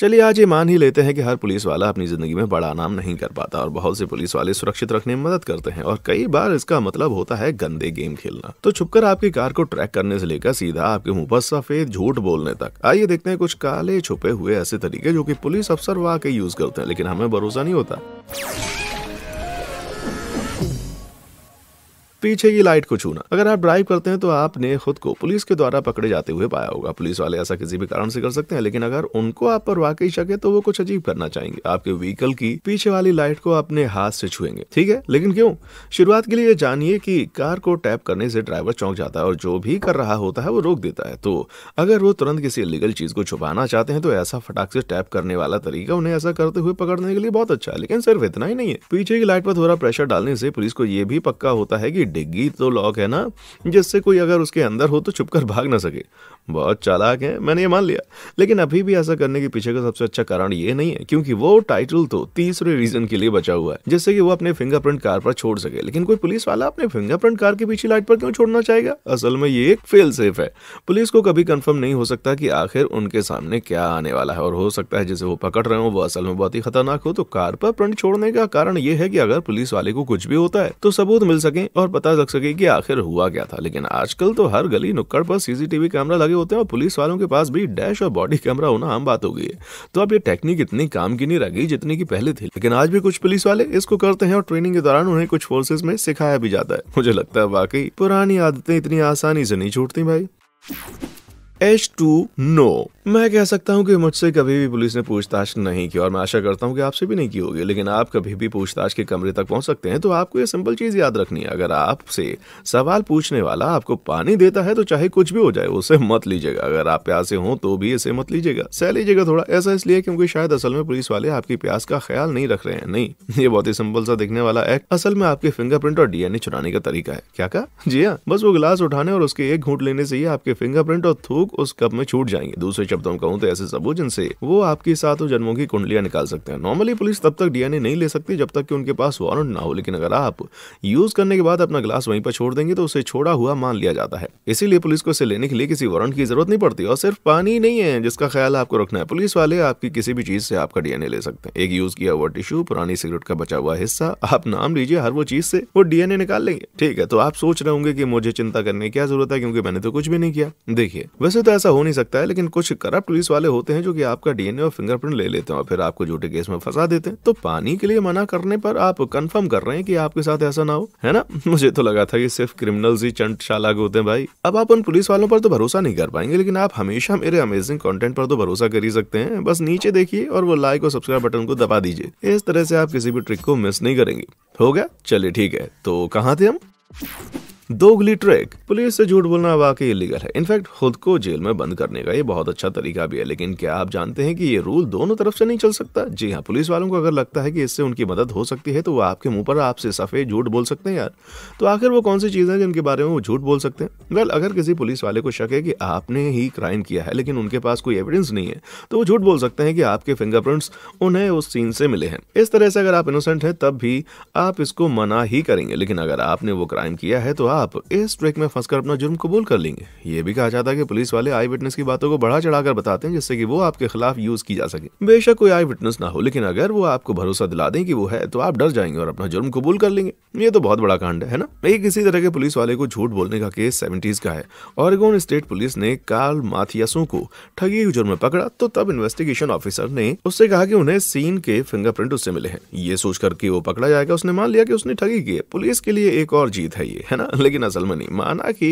चलिए आज ये मान ही लेते हैं कि हर पुलिस वाला अपनी ज़िंदगी में बड़ा नाम नहीं कर पाता और बहुत से पुलिस वाले सुरक्षित रखने में मदद करते हैं और कई बार इसका मतलब होता है गंदे गेम खेलना तो छुपकर आपकी कार को ट्रैक करने से लेकर सीधा आपके मुंह पर सफेद झूठ बोलने तक आइए देखते हैं कुछ काले छुपे हुए ऐसे तरीके जो की पुलिस अफसर वाकई यूज करते हैं लेकिन हमें भरोसा नहीं होता पीछे की लाइट को छूना अगर आप ड्राइव करते हैं तो आपने खुद को पुलिस के द्वारा पकड़े जाते हुए पाया होगा पुलिस वाले ऐसा किसी भी कारण से कर सकते हैं लेकिन अगर उनको आप पर वाकई शक है तो वो कुछ अजीब करना चाहेंगे आपके व्हीकल की पीछे वाली लाइट को अपने हाथ से छुएंगे ठीक है लेकिन क्यों शुरुआत के लिए जानिए की कार को टैप करने से ड्राइवर चौंक जाता है और जो भी कर रहा होता है वो रोक देता है तो अगर वो तुरंत किसी लीगल चीज को छुपाना चाहते हैं तो ऐसा फटाक से टैप करने वाला तरीका उन्हें ऐसा करते हुए पकड़ने के लिए बहुत अच्छा है लेकिन सिर्फ इतना ही नहीं है पीछे की लाइट पर थोड़ा प्रेशर डालने से पुलिस को यह भी पक्का होता है की डिग्गी तो लॉक है ना जिससे कोई अगर उसके अंदर हो तो छुपकर भाग ना सके बहुत चालाक है मैंने ये मान लिया लेकिन अभी भी ऐसा करने के पीछे का सबसे अच्छा कारण ये नहीं है क्योंकि वो टाइटल तो तीसरे रीजन के लिए बचा हुआ है जिससे कि वो अपने फिंगरप्रिंट कार पर छोड़ सके लेकिन कोई पुलिस वाला अपने फिंगरप्रिंट कार के पीछे लाइट पर क्यों छोड़ना चाहेगा असल में ये एक फेल सेफ है पुलिस को कभी कंफर्म नहीं हो सकता कि आखिर उनके सामने क्या आने वाला है और हो सकता है जिसे वो पकड़ रहे हो वो असल में बहुत ही खतरनाक हो तो कार पर प्रिंट छोड़ने का कारण ये है कि अगर पुलिस वाले को कुछ भी होता है तो सबूत मिल सके और पता लग सके कि आखिर हुआ क्या था लेकिन आजकल तो हर गली नुक्कड़ पर सीसीटीवी कैमरा लगे होते हैं और पुलिस वालों के पास भी डैश और बॉडी कैमरा होना आम बात हो गई है तो अब ये टेक्निक इतनी काम की नहीं रह गई जितनी की पहले थी लेकिन आज भी कुछ पुलिस वाले इसको करते हैं और ट्रेनिंग के दौरान उन्हें कुछ फोर्सेज में सिखाया भी जाता है मुझे लगता है वाकई पुरानी आदतें इतनी आसानी से नहीं छूटती भाई एच टू नो मैं कह सकता हूं कि मुझसे कभी भी पुलिस ने पूछताछ नहीं की और मैं आशा करता हूं कि आपसे भी नहीं की होगी लेकिन आप कभी भी पूछताछ के कमरे तक पहुंच सकते हैं तो आपको ये सिंपल चीज याद रखनी है अगर आपसे सवाल पूछने वाला आपको पानी देता है तो चाहे कुछ भी हो जाए उसे मत लीजिएगा अगर आप प्यासे हो तो भी इसे मत लीजिएगा सह लीजिएगा थोड़ा ऐसा इसलिए क्योंकि शायद असल में पुलिस वाले आपकी प्यास का ख्याल नहीं रख रहे हैं नहीं ये बहुत ही सिंपल सा दिखने वाला एक्ट असल में आपके फिंगरप्रिंट और डीएनए चुराने का तरीका है क्या कहा जी हाँ बस वो गिलास उठाने और उसके एक घूट लेने से ही आपके फिंगरप्रिंट और थूक लोग उस कप में छूट जाएंगे दूसरे शब्दों में कहूँ तो ऐसे सबूत जिनसे वो आपके साथ जन्मों की कुंडलियां निकाल सकते हैं नॉर्मली पुलिस तब तक डीएनए नहीं ले सकती जब तक कि उनके पास वारंट ना हो लेकिन अगर आप यूज करने के बाद अपना ग्लास वहीं पर छोड़ देंगे तो उसे छोड़ा हुआ मान लिया जाता है इसीलिए पुलिस को इसे लेने के लिए किसी वारंट की जरूरत नहीं पड़ती और सिर्फ पानी नहीं है जिसका ख्याल आपको रखना है पुलिस वाले आपकी किसी भी चीज से आपका डीएनए ले सकते हैं एक यूज किया हुआ टिश्यू पुरानी सिगरेट का बचा हुआ हिस्सा आप नाम लीजिए हर वो चीज से वो डीएनए निकाल लेंगे ठीक है तो आप सोच रहे होंगे की मुझे चिंता करने की क्या जरूरत है क्योंकि मैंने तो कुछ भी नहीं किया देखिए वैसे से तो ऐसा हो नहीं सकता है लेकिन कुछ करप्ट पुलिस वाले होते हैं जो कि आपका डीएनए और फिंगरप्रिंट ले लेते हैं और फिर आपको झूठे केस में फंसा देते हैं तो पानी के लिए मना करने पर आप कंफर्म कर रहे हैं कि आपके साथ ऐसा ना हो है ना मुझे तो लगा था कि सिर्फ क्रिमिनल्स ही चंटशाला के होते हैं भाई अब आप उन पुलिस वालों पर तो भरोसा नहीं कर पाएंगे लेकिन आप हमेशा मेरे अमेजिंग कॉन्टेंट पर तो भरोसा कर ही सकते हैं बस नीचे देखिए और वो लाइक और सब्सक्राइब बटन को दबा दीजिए इस तरह से आप किसी भी ट्रिक को मिस नहीं करेंगे हो गया चलिए ठीक है तो कहाँ थे हम दोगली ट्रिक पुलिस से झूठ बोलना वाकई इलीगल है इनफैक्ट खुद को जेल में बंद करने का ये बहुत अच्छा तरीका भी है लेकिन क्या आप जानते हैं कि ये रूल दोनों तरफ से नहीं चल सकता जी हाँ पुलिस वालों को अगर लगता है कि इससे उनकी मदद हो सकती है तो वो आपके मुंह पर आपसे सफेद झूठ बोल सकते हैं यार तो आखिर वो कौन सी है जिनके बारे में वो झूठ बोल सकते हैं वेल अगर किसी पुलिस वाले को शक है कि आपने ही क्राइम किया है लेकिन उनके पास कोई एविडेंस नहीं है तो वो झूठ बोल सकते हैं कि आपके फिंगरप्रिंट्स उन्हें उस सीन से मिले हैं इस तरह से अगर आप इनोसेंट है तब भी आप इसको मना ही करेंगे लेकिन अगर आपने वो क्राइम किया है तो आप आप इस ट्रिक में फंसकर अपना जुर्म कबूल कर लेंगे ये भी कहा जाता है कि पुलिस वाले आई विटनेस की बातों को बढ़ा चढ़ाकर बताते हैं जिससे कि वो आपके खिलाफ यूज की जा सके बेशक कोई आई विटनेस ना हो लेकिन अगर वो आपको भरोसा दिला दें कि वो है तो आप डर जाएंगे और अपना जुर्म कबूल कर लेंगे ये तो बहुत बड़ा कांड है ना एक इसी तरह के पुलिस वाले को झूठ बोलने का केस सेवेंटीज का है ऑरेगोन स्टेट पुलिस ने कार्ल माथियासों को ठगी के जुर्म में पकड़ा तो तब इन्वेस्टिगेशन ऑफिसर ने उससे कहा कि उन्हें सीन के फिंगरप्रिंट उससे मिले हैं ये सोचकर करके वो पकड़ा जाएगा उसने मान लिया कि उसने ठगी की पुलिस के लिए एक और जीत है ये है ना लेकिन असल में नहीं माना कि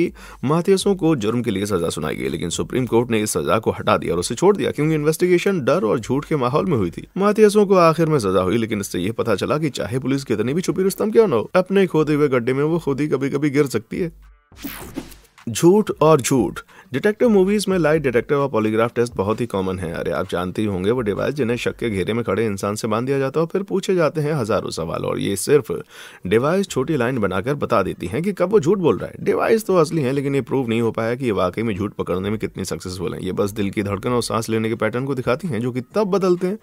माथियसों को जुर्म के लिए सजा सुनाई गई लेकिन सुप्रीम कोर्ट ने इस सजा को हटा दिया और उसे छोड़ दिया क्योंकि इन्वेस्टिगेशन डर और झूठ के माहौल में हुई थी माथियसों को आखिर में सजा हुई लेकिन इससे यह पता चला की चाहे पुलिस कितनी भी छुपी रुस्तम क्यों ना हो अपने खोदे हुए गड्ढे में वो खुद ही कभी कभी गिर सकती है झूठ और झूठ डिटेक्टिव मूवीज में लाइट डिटेक्टिव और पॉलीग्राफ टेस्ट बहुत ही कॉमन है अरे आप जानते ही होंगे वो डिवाइस जिन्हें शक के घेरे में खड़े इंसान से बांध दिया जाता है और फिर पूछे जाते हैं हजारों सवाल और ये सिर्फ डिवाइस छोटी लाइन बनाकर बता देती है कि कब वो झूठ बोल रहा है डिवाइस तो असली है लेकिन ये प्रूव नहीं हो पाया कि ये वाकई में झूठ पकड़ने में कितनी सक्सेसफुल है ये बस दिल की धड़कन और सांस लेने के पैटर्न को दिखाती है जो कि तब बदलते हैं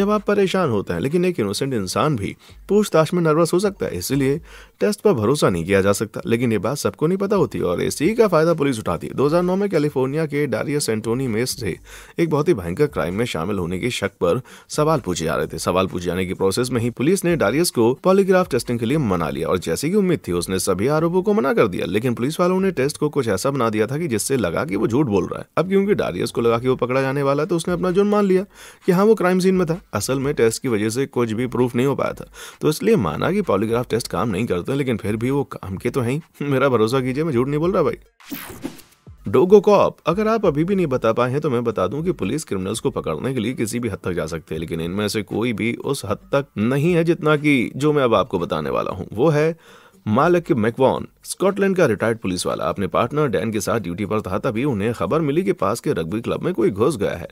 जब आप परेशान होते हैं लेकिन एक इनोसेंट इंसान भी पूछताछ में नर्वस हो सकता है इसलिए टेस्ट पर भरोसा नहीं किया जा सकता लेकिन ये बात सबको नहीं पता होती और इसी का फायदा पुलिस उठाती है दो में में कैलिफोर्निया के डारिया सेंटोनी मेस से एक बहुत ही भयंकर क्राइम में शामिल होने के शक पर सवाल पूछे जा रहे थे सवाल पूछे जाने की प्रोसेस में ही पुलिस ने डारियस को पॉलीग्राफ टेस्टिंग के लिए मना लिया और जैसी की उम्मीद थी उसने सभी आरोपों को मना कर दिया लेकिन पुलिस वालों ने टेस्ट को कुछ ऐसा बना दिया था की जिससे लगा की वो झूठ बोल रहा है अब क्योंकि डारियस को लगा की वो पकड़ा जाने वाला है तो उसने अपना जुर्म मान लिया की हाँ वो क्राइम सीन में था असल में टेस्ट की वजह से कुछ भी प्रूफ नहीं हो पाया था तो इसलिए माना की पॉलीग्राफ टेस्ट काम नहीं करते लेकिन फिर भी वो काम के तो है मेरा भरोसा कीजिए मैं झूठ नहीं बोल रहा भाई डोगो कॉप अगर आप अभी भी नहीं बता पाए हैं तो मैं बता दूं कि पुलिस क्रिमिनल्स को पकड़ने के लिए किसी भी हद तक जा सकते हैं लेकिन इनमें से कोई भी उस हद तक नहीं है जितना कि जो मैं अब आपको बताने वाला हूं वो है मालक मैकवॉन स्कॉटलैंड का रिटायर्ड पुलिस वाला अपने पार्टनर डैन के साथ ड्यूटी पर था तभी उन्हें खबर मिली कि पास के रग्बी क्लब में कोई घुस गया है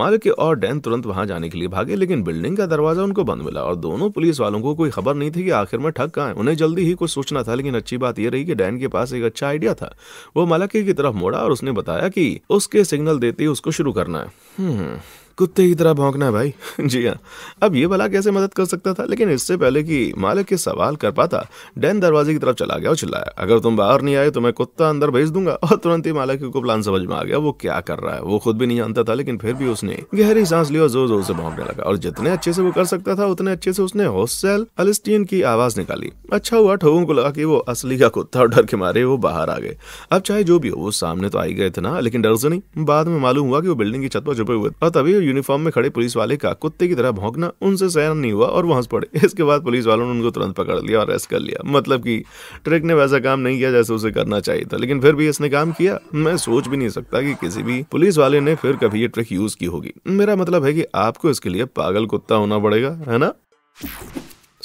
मालक और डैन तुरंत वहां जाने के लिए भागे लेकिन बिल्डिंग का दरवाजा उनको बंद मिला और दोनों पुलिस वालों को कोई खबर नहीं थी कि आखिर में ठग कहा है उन्हें जल्दी ही कुछ सोचना था लेकिन अच्छी बात यह रही कि डैन के पास एक अच्छा आइडिया था वो मालक की तरफ मोड़ा और उसने बताया कि उसके सिग्नल देते ही उसको शुरू करना है हम्म। कुत्ते की तरह भौंकना है भाई जी हाँ अब ये भला कैसे मदद कर सकता था लेकिन इससे पहले कि मालिक के सवाल कर पाता डैन दरवाजे की तरफ चला गया और चिल्लाया अगर तुम बाहर नहीं आए तो मैं कुत्ता अंदर भेज दूंगा और तुरंत ही मालिक को प्लान समझ में आ गया वो क्या कर रहा है वो खुद भी नहीं जानता था लेकिन फिर भी उसने गहरी सांस ली और जोर जोर से भौंकने लगा और जितने अच्छे से वो कर सकता था उतने अच्छे से उसने होस्सेल अलिस्टियन की आवाज निकाली अच्छा हुआ ठोगों को लगा की वो असली का कुत्ता और डर के मारे वो बाहर आ गए अब चाहे जो भी हो वो सामने तो आई गए थे ना लेकिन डर से नहीं बाद में मालूम हुआ कि वो बिल्डिंग की छत पर छुपे हुए और तभी यूनिफॉर्म में खड़े पुलिस वाले का कुत्ते की तरह भोंकना उनसे सहन नहीं हुआ और वहां पड़े इसके बाद पुलिस वालों ने उनको तुरंत पकड़ लिया और अरेस्ट कर लिया मतलब कि ट्रिक ने वैसा काम नहीं किया जैसे उसे करना चाहिए था लेकिन फिर भी इसने काम किया मैं सोच भी नहीं सकता कि किसी भी पुलिस वाले ने फिर कभी ये ट्रिक यूज की होगी मेरा मतलब है कि आपको इसके लिए पागल कुत्ता होना पड़ेगा है ना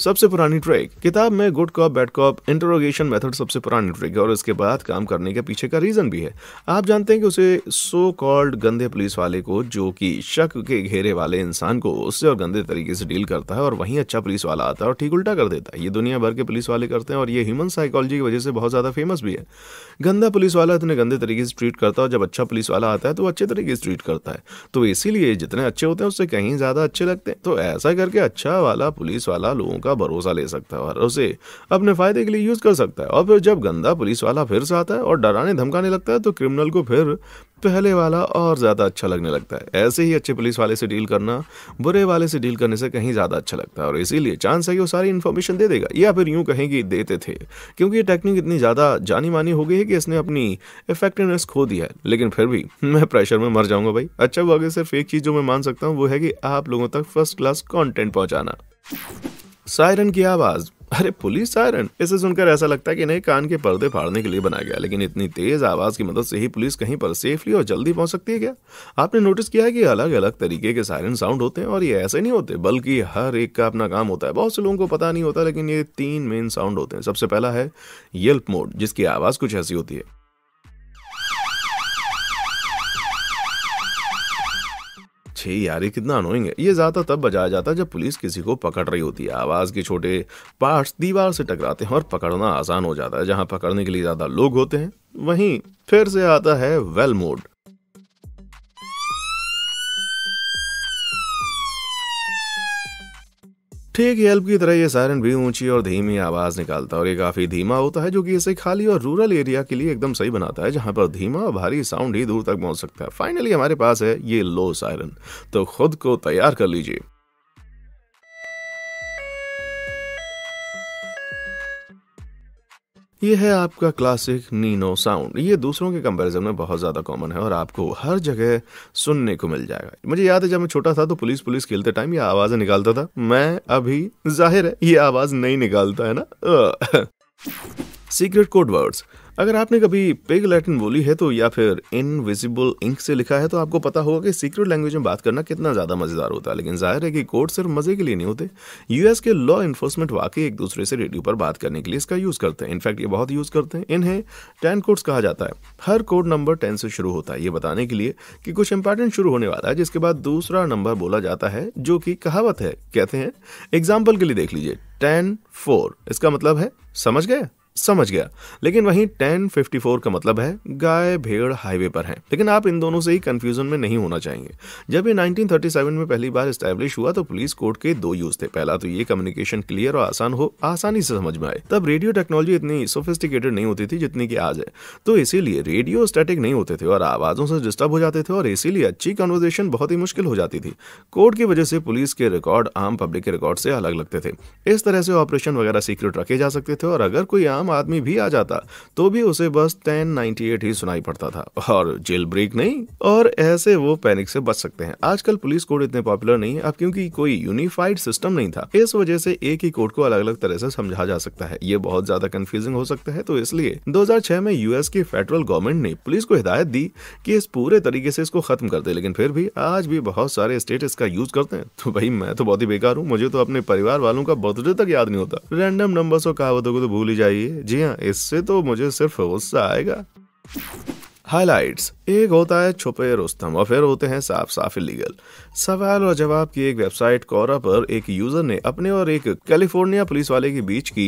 सबसे पुरानी ट्रिक किताब में good cop bad cop interrogation method सबसे पुरानी ट्रिक है और इसके बाद काम करने के पीछे का रीजन भी है आप जानते हैं कि उसे सो कॉल्ड गंदे पुलिस वाले को जो कि शक के घेरे वाले इंसान को उससे और गंदे तरीके से डील करता है और वहीं अच्छा पुलिस वाला आता है और ठीक उल्टा कर देता है ये दुनिया भर के पुलिस वाले करते हैं और ये ह्यूमन साइकोलॉजी की वजह से बहुत ज़्यादा फेमस भी है गंदा पुलिस वाला इतने गंदे तरीके से ट्रीट करता है और जब अच्छा पुलिस वाला आता है तो अच्छे तरीके से ट्रीट करता है तो इसीलिए जितने अच्छे होते हैं उससे कहीं ज़्यादा अच्छे लगते हैं तो ऐसा करके अच्छा वाला पुलिस वाला लोगों का भरोसा ले सकता है और उसे अपने फायदे के लिए यूज कर सकता है और फिर जब गंदा पुलिस वाला फिर से आता है और डराने धमकाने लगता है तो क्रिमिनल को फिर पहले वाला और ज़्यादा अच्छा लगने लगता है ऐसे ही अच्छे पुलिस वाले से डील करना बुरे वाले से डील करने से कहीं ज़्यादा अच्छा लगता है और इसीलिए चांस है कि वो सारी इन्फॉर्मेशन दे देगा या फिर यूं कहें कि देते थे क्योंकि ये टेक्निक इतनी ज़्यादा जानी मानी हो गई है कि इसने अपनी इफेक्टिवनेस खो दी है लेकिन फिर भी मैं प्रेशर में मर जाऊंगा भाई अच्छा वो अगर सिर्फ एक चीज़ जो मैं मान सकता हूँ वो है कि आप लोगों तक फर्स्ट क्लास कॉन्टेंट पहुंचाना सायरन की आवाज अरे पुलिस सायरन इसे सुनकर ऐसा लगता है कि नहीं कान के पर्दे फाड़ने के लिए बनाया गया लेकिन इतनी तेज आवाज की मदद से ही पुलिस कहीं पर सेफली और जल्दी पहुंच सकती है क्या आपने नोटिस किया है कि अलग अलग तरीके के सायरन साउंड होते हैं और ये ऐसे नहीं होते बल्कि हर एक का अपना काम होता है बहुत से लोगों को पता नहीं होता लेकिन ये तीन मेन साउंड होते हैं सबसे पहला है येल्प मोड जिसकी आवाज कुछ ऐसी होती है छे यार कितना अनोइंग है ये ज़्यादा तब बजाया जाता है जब पुलिस किसी को पकड़ रही होती है आवाज़ के छोटे पार्ट्स दीवार से टकराते हैं और पकड़ना आसान हो जाता है जहां पकड़ने के लिए ज़्यादा लोग होते हैं वहीं फिर से आता है वेल मोड ठीक हेल्प की तरह ये सायरन भी ऊंची और धीमी आवाज़ निकालता है और ये काफ़ी धीमा होता है जो कि इसे खाली और रूरल एरिया के लिए एकदम सही बनाता है जहां पर धीमा और भारी साउंड ही दूर तक पहुंच सकता है फाइनली हमारे पास है ये लो सायरन तो खुद को तैयार कर लीजिए ये है आपका क्लासिक नीनो साउंड ये दूसरों के कंपैरिजन में बहुत ज़्यादा कॉमन है और आपको हर जगह सुनने को मिल जाएगा मुझे याद है जब मैं छोटा था तो पुलिस पुलिस खेलते टाइम ये आवाज़ें निकालता था मैं अभी जाहिर है ये आवाज़ नहीं निकालता है ना सीक्रेट कोड वर्ड्स अगर आपने कभी पिग लैटिन बोली है तो या फिर इनविजिबल इंक से लिखा है तो आपको पता होगा कि सीक्रेट लैंग्वेज में बात करना कितना ज़्यादा मज़ेदार होता है लेकिन जाहिर है कि कोर्ट सिर्फ मज़े के लिए नहीं होते यूएस के लॉ इन्फोर्समेंट वाकई एक दूसरे से रेडियो पर बात करने के लिए इसका यूज़ करते हैं इनफैक्ट ये बहुत यूज़ करते हैं इन्हें टेन कोड्स कहा जाता है हर कोड नंबर टेन से शुरू होता है ये बताने के लिए कि कुछ इंपॉर्टेंट शुरू होने वाला है जिसके बाद दूसरा नंबर बोला जाता है जो कि कहावत है कहते हैं एग्जाम्पल के लिए देख लीजिए टेन फोर इसका मतलब है समझ गए समझ गया लेकिन वहीं 1054 का मतलब है गाय भेड़ हाईवे पर हैं लेकिन आप इन दोनों से ही कंफ्यूजन में नहीं होना चाहेंगे जब ये 1937 में पहली बार स्टैब्लिश हुआ तो पुलिस कोर्ट के दो यूज थे पहला तो ये कम्युनिकेशन क्लियर और आसान हो आसानी से समझ में आए तब रेडियो टेक्नोलॉजी इतनी सोफिस्टिकेटेड नहीं होती थी जितनी की आज है तो इसीलिए रेडियो स्टैटिक नहीं होते थे और आवाजों से डिस्टर्ब हो जाते थे और इसीलिए अच्छी कन्वर्जेशन बहुत ही मुश्किल हो जाती थी कोर्ट की वजह से पुलिस के रिकॉर्ड आम पब्लिक के रिकॉर्ड से अलग लगते थे इस तरह से ऑपरेशन वगैरह सीक्रेट रखे जा सकते थे और अगर कोई आम आम आदमी भी आ जाता तो भी उसे बस टेन नाइन्टी एट ही सुनाई पड़ता था और जेल ब्रेक नहीं और ऐसे वो पैनिक से बच सकते हैं आजकल पुलिस कोड इतने पॉपुलर नहीं है अब क्योंकि कोई यूनिफाइड सिस्टम नहीं था इस वजह से एक ही कोड को अलग अलग तरह से समझा जा सकता है ये बहुत ज्यादा कंफ्यूजिंग हो सकता है तो इसलिए दो में यूएस की फेडरल गवर्नमेंट ने पुलिस को हिदायत दी की इस पूरे तरीके से इसको खत्म कर दे लेकिन फिर भी आज भी बहुत सारे स्टेट इसका यूज करते हैं तो भाई मैं तो बहुत ही बेकार हूँ मुझे तो अपने परिवार वालों का बर्थडे तक याद नहीं होता रैंडम नंबर्स और कहावतों को तो भूल ही जाइए जी हाँ इससे तो मुझे सिर्फ गुस्सा आएगा हाइलाइट्स एक होता है छुपे रुस्तम और फिर होते हैं साफ साफ इलीगल सवाल और जवाब की एक वेबसाइट कोरा पर एक यूजर ने अपने और एक कैलिफोर्निया पुलिस वाले के बीच की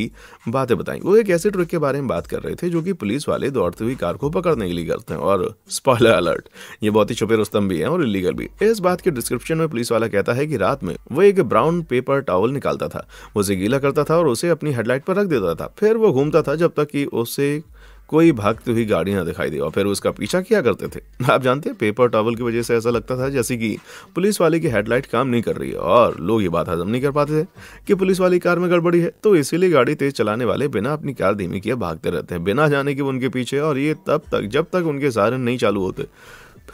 बातें बताई वो एक ऐसे ट्रिक के बारे में बात कर रहे थे जो कि पुलिस वाले दौड़ती हुई कार को पकड़ने के लिए करते हैं और स्पॉलर अलर्ट ये बहुत ही छुपे रुस्तम भी है और इलीगल भी इस बात के डिस्क्रिप्शन में पुलिस वाला कहता है की रात में वो एक ब्राउन पेपर टावल निकालता था उसे गीला करता था और उसे अपनी हेडलाइट पर रख देता था फिर वो घूमता था जब तक की उसे कोई भागती हुई गाड़ी ना दिखाई दे और फिर उसका पीछा किया करते थे आप जानते हैं पेपर टॉवल की वजह से ऐसा लगता था जैसे कि पुलिस वाले की हेडलाइट काम नहीं कर रही है और लोग ये बात हजम नहीं कर पाते थे कि पुलिस वाली कार में गड़बड़ी है तो इसीलिए गाड़ी तेज चलाने वाले बिना अपनी कार धीमी किए भागते रहते हैं बिना जाने के उनके पीछे और ये तब तक जब तक उनके सारे नहीं चालू होते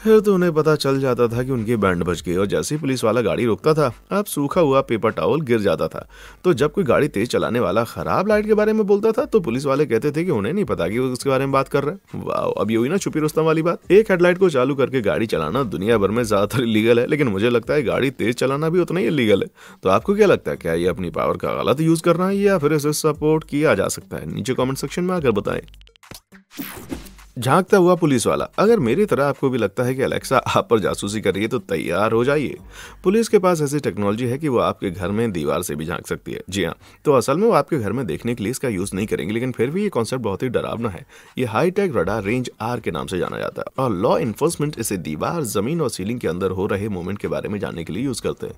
फिर तो उन्हें पता चल जाता था कि उनकी बैंड बज गई और जैसे ही पुलिस वाला गाड़ी रोकता था अब सूखा हुआ पेपर टावल गिर जाता था तो जब कोई गाड़ी तेज चलाने वाला खराब लाइट के बारे में बोलता था तो पुलिस वाले कहते थे कि उन्हें नहीं पता कि वो उसके बारे में बात कर रहे हैं अब यही ना छुपी रोस्तम वाली बात एक हेडलाइट को चालू करके गाड़ी चलाना दुनिया भर में ज्यादातर इलीगल है लेकिन मुझे लगता है गाड़ी तेज चलाना भी उतना ही इलीगल है तो आपको क्या लगता है क्या ये अपनी पावर का गलत यूज करना है या फिर इसे सपोर्ट किया जा सकता है नीचे कॉमेंट सेक्शन में आकर बताए झांकता हुआ पुलिस वाला अगर मेरी तरह आपको भी लगता है कि अलेक्सा आप पर जासूसी कर रही है तो तैयार हो जाइए पुलिस के पास ऐसी टेक्नोलॉजी है कि वो आपके घर में दीवार से भी झांक सकती है जी हाँ तो असल में वो आपके घर में देखने के लिए इसका यूज़ नहीं करेंगे लेकिन फिर भी ये कॉन्सेप्ट बहुत ही डरावना है ये हाईटेक रडार रेंज आर के नाम से जाना जाता है और लॉ इन्फोर्समेंट इसे दीवार जमीन और सीलिंग के अंदर हो रहे मूवमेंट के बारे में जानने के लिए यूज़ करते हैं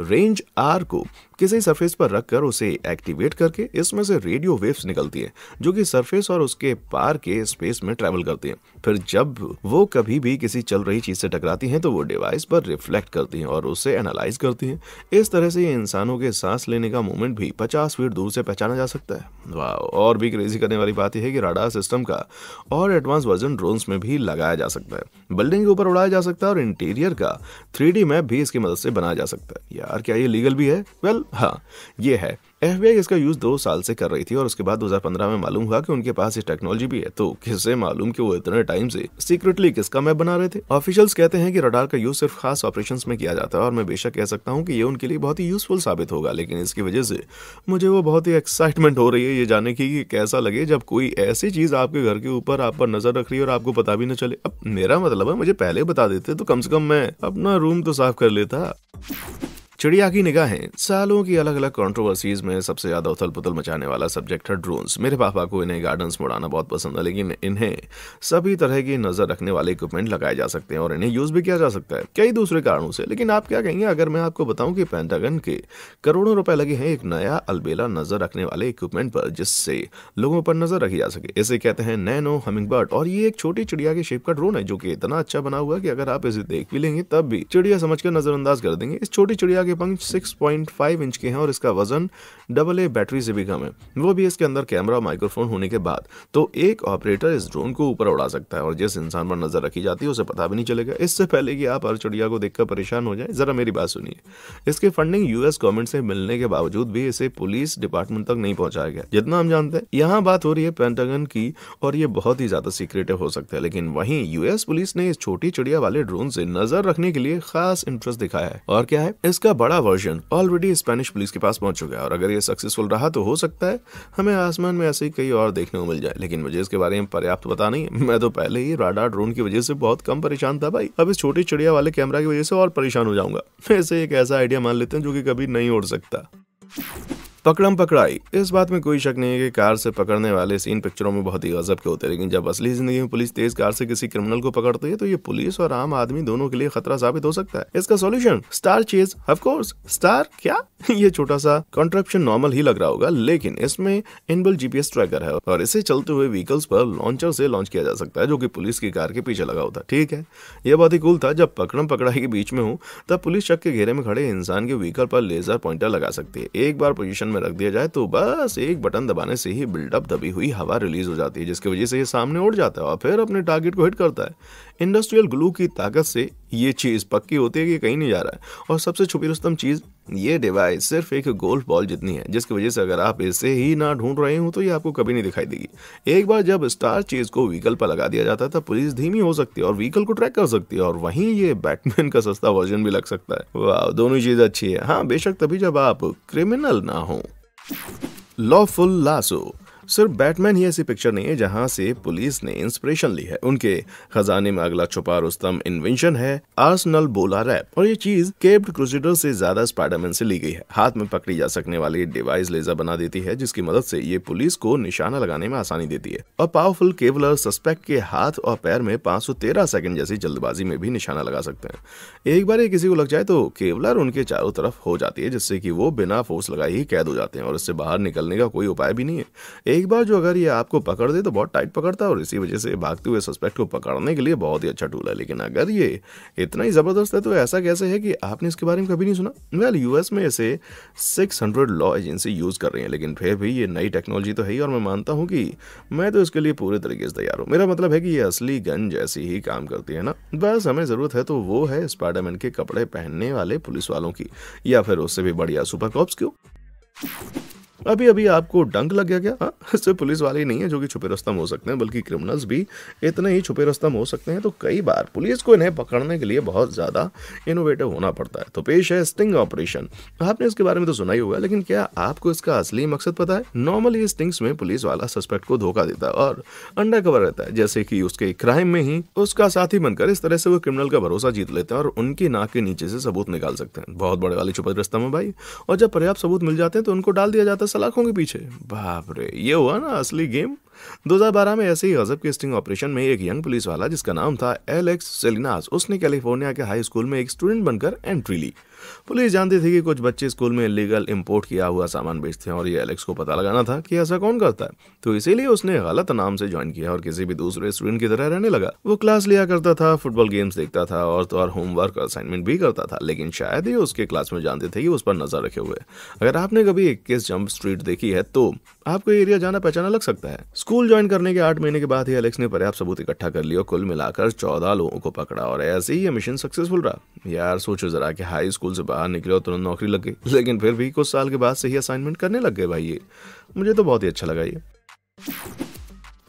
रेंज आर को किसी सरफेस पर रखकर उसे एक्टिवेट करके इसमें से रेडियो वेव्स निकलती है जो कि सरफेस और उसके पार के स्पेस में ट्रेवल करती है फिर जब वो कभी भी किसी चल रही चीज से टकराती हैं तो वो डिवाइस पर रिफ्लेक्ट करती हैं और उसे एनालाइज करती हैं इस तरह से इंसानों के सांस लेने का मूवमेंट भी 50 फीट दूर से पहचाना जा सकता है वाह और भी क्रेजी करने वाली बात यह है कि राडार सिस्टम का और एडवांस वर्जन ड्रोन्स में भी लगाया जा सकता है बिल्डिंग के ऊपर उड़ाया जा सकता है और इंटीरियर का थ्री मैप भी इसकी मदद से बनाया जा सकता है यार क्या ये लीगल भी है वेल well, हाँ ये है एफ इसका यूज़ दो साल से कर रही थी और उसके बाद 2015 में मालूम हुआ कि उनके पास ये टेक्नोलॉजी भी है तो किससे मालूम कि वो इतने टाइम से सीक्रेटली किसका मैप बना रहे थे ऑफिशियल्स कहते हैं कि रडार का यूज सिर्फ खास ऑपरेशन में किया जाता है और मैं बेशक कह सकता हूँ कि ये उनके लिए बहुत ही यूजफुल साबित होगा लेकिन इसकी वजह से मुझे वो बहुत ही एक्साइटमेंट हो रही है ये जाने की कि कैसा लगे जब कोई ऐसी चीज आपके घर के ऊपर आप पर नजर रख रही है और आपको पता भी न चले अब मेरा मतलब है मुझे पहले बता देते तो कम से कम मैं अपना रूम तो साफ कर लेता चिड़िया की निगाहें सालों की अलग अलग कंट्रोवर्सीज में सबसे ज्यादा उथल पुथल मचाने वाला सब्जेक्ट है ड्रोन्स मेरे पापा को इन्हें गार्डन में उड़ाना बहुत पसंद है लेकिन इन्हें सभी तरह की नजर रखने वाले इक्विपमेंट लगाए जा सकते हैं और इन्हें यूज भी किया जा सकता है कई दूसरे कारणों से लेकिन आप क्या कहेंगे अगर मैं आपको बताऊं कि पेंटागन के करोड़ों रुपए लगे हैं एक नया अलबेला नजर रखने वाले इक्विपमेंट पर जिससे लोगों पर नजर रखी जा सके इसे कहते हैं नैनो हमिंग और ये एक छोटी चिड़िया के शेप का ड्रोन है जो की इतना अच्छा बना हुआ की अगर आप इसे देख भी लेंगे तब भी चिड़िया समझ कर नजरअंदाज कर देंगे इस छोटी चिड़िया के के पंख 6.5 इंच के हैं और इसका वजन डबल ए बैटरी से भी कम है वो भी इसके अंदर कैमरा माइक्रोफोन होने के बाद तो एक ऑपरेटर इस ड्रोन को ऊपर उड़ा सकता है और जिस इंसान पर नजर रखी जाती है उसे पता भी नहीं चलेगा इससे पहले कि आप हर चिड़िया को देखकर परेशान हो जाए जरा मेरी बात सुनिए इसके फंडिंग यूएस गवर्नमेंट से मिलने के बावजूद भी इसे पुलिस डिपार्टमेंट तक नहीं पहुंचाया गया जितना हम जानते हैं यहाँ बात हो रही है पेंटागन की और ये बहुत ही ज्यादा सीक्रेटिव हो सकता है लेकिन वहीं यूएस पुलिस ने इस छोटी चिड़िया वाले ड्रोन से नजर रखने के लिए खास इंटरेस्ट दिखाया है और क्या है इसका बड़ा वर्जन ऑलरेडी स्पेनिश पुलिस के पास पहुंच चुका है और अगर ये सक्सेसफुल रहा तो हो सकता है हमें आसमान में ऐसे ही कई और देखने को मिल जाए लेकिन मुझे इसके बारे में पर्याप्त पता नहीं मैं तो पहले ही राडा ड्रोन की वजह से बहुत कम परेशान था भाई अब इस छोटी चिड़िया वाले कैमरा की वजह से और परेशान हो जाऊंगा ऐसे एक ऐसा आइडिया मान लेते हैं जो की कभी नहीं उड़ सकता पकड़म पकड़ाई इस बात में कोई शक नहीं है कि कार से पकड़ने वाले सीन पिक्चरों में बहुत ही गजब के होते हैं लेकिन जब असली जिंदगी में पुलिस तेज कार से किसी क्रिमिनल को पकड़ती है तो ये पुलिस और आम आदमी दोनों के लिए खतरा साबित हो सकता है इसका solution star chase of course star क्या ये छोटा सा कॉन्ट्रप्शन नॉर्मल ही लग रहा होगा लेकिन इसमें इनबल जीपीएस ट्रैकर है और इसे चलते हुए व्हीकल्स पर लॉन्चर से लॉन्च किया जा सकता है जो की पुलिस की कार के पीछे लगा होता है ठीक है यह बहुत ही कूल था जब पकड़म पकड़ाई के बीच में हूँ तब पुलिस शक के घेरे में खड़े इंसान के व्हीकल पर लेजर पॉइंटर लगा सकती है एक बार पोजिशन में रख दिया जाए तो बस एक बटन दबाने से ही बिल्डअप दबी हुई हवा रिलीज हो जाती है जिसकी वजह से ये सामने उड़ जाता है और फिर अपने टारगेट को हिट करता है इंडस्ट्रियल ग्लू की ताकत से ये चीज़ पक्की होती है कि कहीं नहीं जा रहा है और सबसे छुपी रुस्तम चीज़ ये डिवाइस सिर्फ एक गोल्फ बॉल जितनी है जिसकी वजह से अगर आप इसे ही ना ढूंढ रहे हो तो ये आपको कभी नहीं दिखाई देगी एक बार जब स्टार चीज़ को व्हीकल पर लगा दिया जाता है तब पुलिस धीमी हो सकती है और व्हीकल को ट्रैक कर सकती है और वहीं ये बैटमैन का सस्ता वर्जन भी लग सकता है दोनों चीज़ अच्छी है हाँ बेशक तभी जब आप क्रिमिनल ना हो लॉफुल लासो सिर्फ बैटमैन ही ऐसी पिक्चर नहीं है जहां से पुलिस ने इंस्पिरेशन ली है उनके खजाने में अगला छुपा रुस्तम इन्वेंशन है आर्सनल बोला रैप और ये चीज केप्ड क्रूसेडर से ज्यादा स्पाइडरमैन से ली गई है हाथ में पकड़ी जा सकने वाली डिवाइस लेजर बना देती है जिसकी मदद से ये पुलिस को निशाना लगाने में आसानी देती है और पावरफुल केवलर सस्पेक्ट के हाथ और पैर में पांच सौ जैसी जल्दबाजी में भी निशाना लगा सकते हैं एक बार ये किसी को लग जाए तो केवलर उनके चारों तरफ हो जाती है जिससे कि वो बिना फोर्स लगाए ही कैद हो जाते हैं और इससे बाहर निकलने का कोई उपाय भी नहीं है एक बार जो अगर ये आपको पकड़ दे तो बहुत टाइट पकड़ता है और इसी वजह से भागते हुए सस्पेक्ट को पकड़ने के लिए बहुत ही अच्छा टूल है लेकिन अगर ये इतना ही ज़बरदस्त है तो ऐसा कैसे है कि आपने इसके बारे में कभी नहीं सुना वेल यूएस में इसे सिक्स लॉ एजेंसी यूज़ कर रही है लेकिन फिर भी ये नई टेक्नोलॉजी तो है ही और मैं मानता हूँ कि मैं तो इसके लिए पूरे तरीके से तैयार हूँ मेरा मतलब है कि ये असली गन जैसी ही काम करती है ना बस हमें ज़रूरत है तो वो है स्पाइडरमैन के कपड़े पहनने वाले पुलिस वालों की या फिर उससे भी बढ़िया सुपर कॉप्स क्यों अभी अभी आपको डंक लग गया क्या हाँ पुलिस वाले ही नहीं है जो कि छुपे रस्तम हो सकते हैं बल्कि क्रिमिनल्स भी इतने ही छुपे रस्तम हो सकते हैं तो कई बार पुलिस को इन्हें पकड़ने के लिए बहुत ज़्यादा इनोवेटिव होना पड़ता है तो पेश है स्टिंग ऑपरेशन आपने इसके बारे में तो सुना ही हुआ है लेकिन क्या आपको इसका असली मकसद पता है नॉर्मली स्टिंग्स में पुलिस वाला सस्पेक्ट को धोखा देता है और अंडर कवर रहता है जैसे कि उसके क्राइम में ही उसका साथी बनकर इस तरह से वो क्रिमिनल का भरोसा जीत लेते हैं और उनकी नाक के नीचे से सबूत निकाल सकते हैं बहुत बड़े वाले छुपे रस्तम है भाई और जब पर्याप्त सबूत मिल जाते हैं तो उनको डाल दिया जाता है सलाखों के पीछे बाप रे ये हुआ ना असली गेम 2012 में ऐसे ही गजब के स्टिंग ऑपरेशन में एक यंग पुलिस वाला जिसका नाम था एलेक्स सेलिनास उसने कैलिफोर्निया के हाई स्कूल में एक स्टूडेंट बनकर एंट्री ली पुलिस जानती थी कि कुछ बच्चे स्कूल में इलीगल इम्पोर्ट किया हुआ सामान बेचते हैं और ये एलेक्स को पता लगाना था कि ऐसा कौन करता है तो इसीलिए उसने गलत नाम से ज्वाइन किया और किसी भी दूसरे स्टूडेंट की तरह रहने लगा वो क्लास लिया करता था फुटबॉल गेम्स देखता था और तो और होमवर्क असाइनमेंट भी करता था लेकिन शायद ही उसके क्लास में जानते थे कि उस पर नजर रखे हुए अगर आपने कभी इक्कीस जंप स्ट्रीट देखी है तो आपको एरिया जाना पहचाना लग सकता है स्कूल ज्वाइन करने के आठ महीने के बाद ही एलेक्स ने पर्याप्त सबूत इकट्ठा कर लिया कुल मिलाकर चौदह लोगों को पकड़ा और ऐसे ही ये मिशन सक्सेसफुल रहा यार सोचो जरा कि हाई स्कूल से बाहर निकले और तुरंत नौकरी लग गई लेकिन फिर भी कुछ साल के बाद से ही असाइनमेंट करने लग गए भाई ये मुझे तो बहुत ही अच्छा लगा ये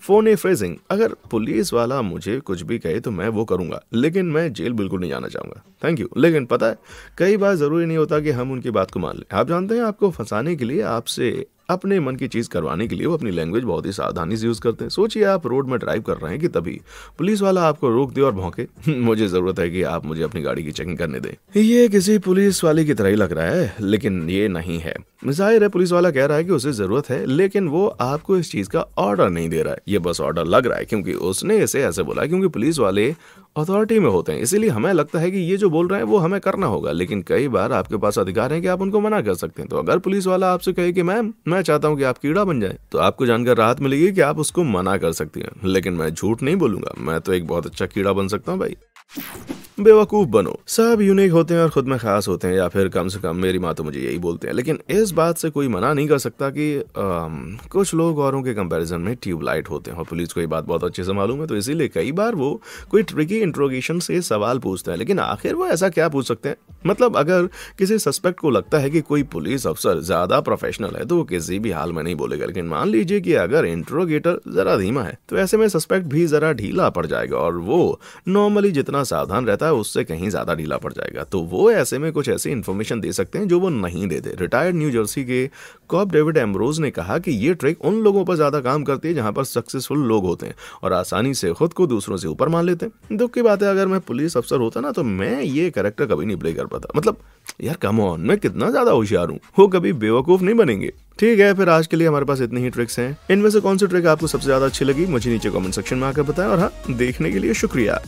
फोन ए फ्रेजिंग अगर पुलिस वाला मुझे कुछ भी कहे तो मैं वो करूंगा लेकिन मैं जेल बिल्कुल नहीं जाना चाहूंगा थैंक यू लेकिन पता है कई बार ज़रूरी नहीं होता कि हम उनकी बात को मान लें आप जानते हैं आपको फंसाने के लिए आपसे अपने मन की चीज़ करवाने के लिए वो अपनी लैंग्वेज बहुत ही सावधानी से यूज़ करते हैं सोचिए आप रोड में ड्राइव कर रहे हैं कि तभी पुलिस वाला आपको रोक दे और भौंके मुझे ज़रूरत है कि आप मुझे अपनी गाड़ी की चेकिंग करने दें ये किसी पुलिस वाले की तरह ही लग रहा है लेकिन ये नहीं है जाहिर है पुलिस वाला कह रहा है कि उसे ज़रूरत है लेकिन वो आपको इस चीज़ का ऑर्डर नहीं दे रहा है ये बस ऑर्डर लग रहा है क्योंकि उसने इसे ऐसे बोला क्योंकि पुलिस वाले अथॉरिटी में होते हैं इसीलिए हमें लगता है कि ये जो बोल रहे हैं वो हमें करना होगा लेकिन कई बार आपके पास अधिकार है कि आप उनको मना कर सकते हैं तो अगर पुलिस वाला आपसे कहे कि मैम मैं चाहता हूँ कि आप कीड़ा बन जाए तो आपको जानकर राहत मिलेगी कि आप उसको मना कर सकती हैं लेकिन मैं झूठ नहीं बोलूंगा मैं तो एक बहुत अच्छा कीड़ा बन सकता हूँ भाई बेवकूफ बनो सब यूनिक होते हैं और खुद में खास होते हैं या फिर कम से कम मेरी माँ तो मुझे यही बोलते हैं लेकिन इस बात से कोई मना नहीं कर सकता कि आ, कुछ लोग औरों के कंपैरिजन में ट्यूबलाइट होते हैं और पुलिस को ये बात बहुत अच्छे से मालूम है तो इसीलिए कई बार वो कोई ट्रिकी इंट्रोगेशन से सवाल पूछते हैं लेकिन आखिर वो ऐसा क्या पूछ सकते हैं मतलब अगर किसी सस्पेक्ट को लगता है कि कोई पुलिस अफसर ज्यादा प्रोफेशनल है तो वो किसी भी हाल में नहीं बोलेगा लेकिन मान लीजिए कि अगर इंट्रोगेटर जरा धीमा है तो ऐसे में सस्पेक्ट भी जरा ढीला पड़ जाएगा और वो नॉर्मली जितना सावधान रहता होता है उससे कहीं ज़्यादा ढीला पड़ जाएगा तो वो ऐसे में कुछ ऐसी इन्फॉर्मेशन दे सकते हैं जो वो नहीं देते रिटायर्ड न्यू जर्सी के कॉप डेविड एम्ब्रोज ने कहा कि ये ट्रिक उन लोगों पर ज़्यादा काम करती है जहां पर सक्सेसफुल लोग होते हैं और आसानी से खुद को दूसरों से ऊपर मान लेते हैं दुख की बात है अगर मैं पुलिस अफसर होता ना तो मैं ये करेक्टर कभी नहीं प्ले कर पाता मतलब यार कम ऑन मैं कितना ज़्यादा होशियार हूँ वो कभी बेवकूफ़ नहीं बनेंगे ठीक है फिर आज के लिए हमारे पास इतनी ही ट्रिक्स हैं इनमें से कौन सी ट्रिक आपको सबसे ज़्यादा अच्छी लगी मुझे नीचे कमेंट सेक्शन में आकर बताएं और हाँ देखने के लिए शुक्रिया